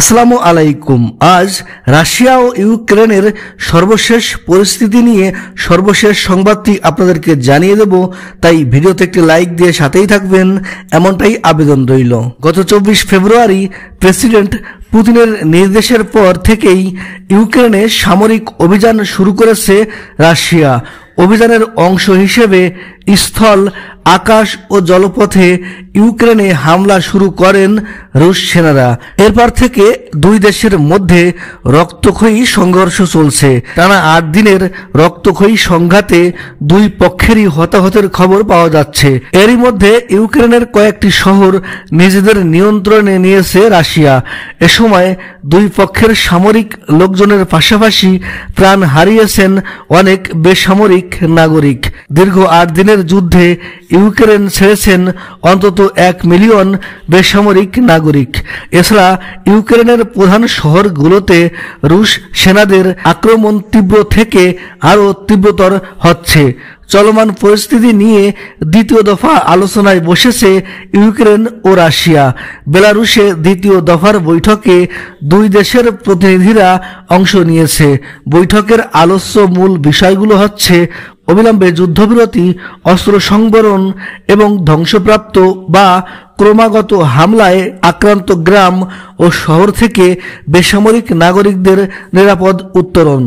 আসসালামু আলাইকুম আজ রাশিয়া ও ইউক্রেনের সর্বশেষ পরিস্থিতি নিয়ে সর্বশেষ সংবাদটি আপনাদেরকে জানিয়ে দেব তাই ভিডিওতে একটি লাইক দিয়ে সাথেই থাকবেন এমনটাই আবেদন রইল গত চব্বিশ ফেব্রুয়ারি প্রেসিডেন্ট পুতিনের নির্দেশের পর থেকেই ইউক্রেনে সামরিক অভিযান শুরু করেছে রাশিয়া অভিযানের অংশ হিসেবে স্থল আকাশ ও জলপথে ইউক্রেনে হামলা শুরু করেন রুশ সেনারা এরপর থেকে দুই দেশের মধ্যে রক্তক্ষয়ী সংঘর্ষ চলছে টানা আট দিনের রক্তক্ষয়ী সংঘাতে দুই পক্ষেরই হতাহতের খবর পাওয়া যাচ্ছে এরই মধ্যে ইউক্রেনের কয়েকটি শহর নিজেদের নিয়ন্ত্রণে নিয়েছে রাশিয়া এ সময় দুই পক্ষের সামরিক লোকজনের পাশাপাশি প্রাণ হারিয়েছেন অনেক বেসামরিক সাবেক নাগরিক দীর্ঘ আট দিনের যুদ্ধে ইউক্রেন ছেড়েছেন অন্তত এক মিলিয়ন বেসামরিক নাগরিক এছাড়া ইউক্রেনের প্রধান শহরগুলোতে রুশ সেনাদের আক্রমণ তীব্র থেকে আরও তীব্রতর হচ্ছে চলমান পরিস্থিতি নিয়ে দ্বিতীয় দফা আলোচনায় বসেছে ইউক্রেন ও রাশিয়া বেলারুশে দ্বিতীয় দফার বৈঠকে দুই দেশের প্রতিনিধিরা অংশ নিয়েছে বৈঠকের আলোচ্য মূল বিষয়গুলো হচ্ছে অবিলম্বে যুদ্ধবিরতি অস্ত্র সংবরণ এবং ধ্বংসপ্রাপ্ত বা ক্রমাগত হামলায় আক্রান্ত গ্রাম ও শহর থেকে বেসামরিক নাগরিকদের নিরাপদ উত্তরণ